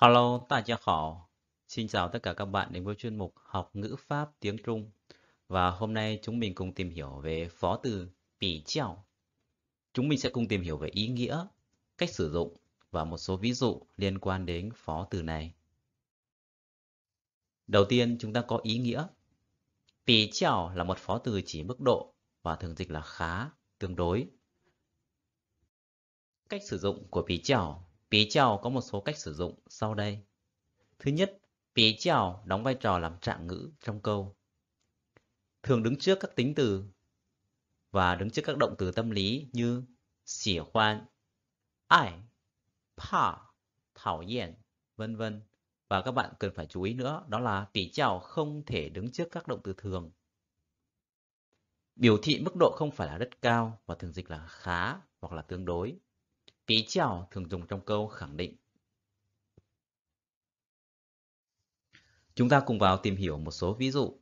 Hello, ta chia khảo. Xin chào tất cả các bạn đến với chuyên mục học ngữ pháp tiếng Trung. Và hôm nay chúng mình cùng tìm hiểu về phó từ bỉ chào. Chúng mình sẽ cùng tìm hiểu về ý nghĩa, cách sử dụng và một số ví dụ liên quan đến phó từ này. Đầu tiên, chúng ta có ý nghĩa Tỷ chảo là một phó từ chỉ mức độ và thường dịch là khá, tương đối. Cách sử dụng của bí chảo Bí chảo có một số cách sử dụng sau đây. Thứ nhất, bí chảo đóng vai trò làm trạng ngữ trong câu. Thường đứng trước các tính từ và đứng trước các động từ tâm lý như xỉ hoan, ai, pa, thảo 厌, vân vân. Và các bạn cần phải chú ý nữa, đó là tỷ chào không thể đứng trước các động từ thường. Biểu thị mức độ không phải là rất cao và thường dịch là khá hoặc là tương đối. Tỷ chào thường dùng trong câu khẳng định. Chúng ta cùng vào tìm hiểu một số ví dụ.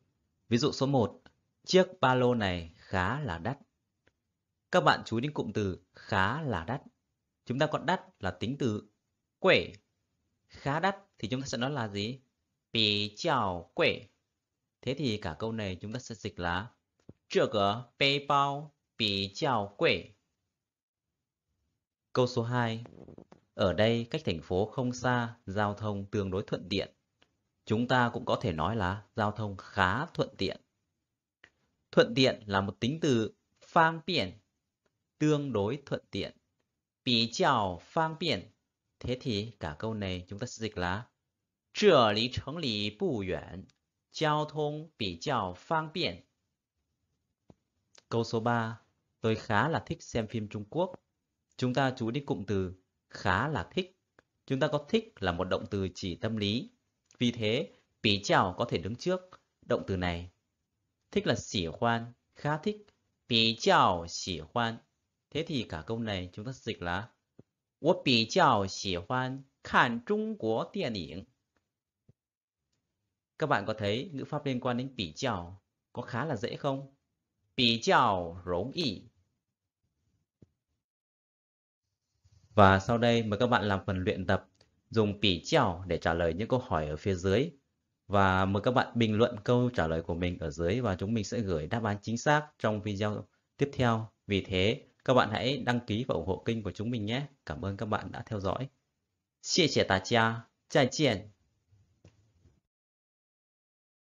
Ví dụ số 1, chiếc ba lô này khá là đắt. Các bạn chú ý đến cụm từ khá là đắt. Chúng ta có đắt là tính từ quẻ khá đắt thì chúng ta sẽ nói là gì? Bì chào quệ. Thế thì cả câu này chúng ta sẽ dịch là Trưa gỡ bê bao bì chào quệ. Câu số 2. Ở đây cách thành phố không xa, giao thông tương đối thuận tiện. Chúng ta cũng có thể nói là giao thông khá thuận tiện. Thuận tiện là một tính từ phang biển, tương đối thuận tiện. Bì chào phang biển Thế thì cả câu này chúng ta sẽ dịch là câu số 3 Tôi khá là thích xem phim Trung Quốc. Chúng ta chú đi cụm từ khá là thích. Chúng ta có thích là một động từ chỉ tâm lý. Vì thế, bỉ chào có thể đứng trước động từ này. Thích là xỉ khoan, khá thích. Bỉ chào xỉ khoan. Thế thì cả câu này chúng ta dịch là 我比较喜欢看中国电影. Các bạn có thấy ngữ pháp liên quan đến bỉ chào có khá là dễ không? Bỉ chào rỗng ý. Và sau đây mời các bạn làm phần luyện tập dùng bỉ chào để trả lời những câu hỏi ở phía dưới. Và mời các bạn bình luận câu trả lời của mình ở dưới và chúng mình sẽ gửi đáp án chính xác trong video tiếp theo. Vì thế, các bạn hãy đăng ký và ủng hộ kênh của chúng mình nhé. Cảm ơn các bạn đã theo dõi. 谢谢大家，再见。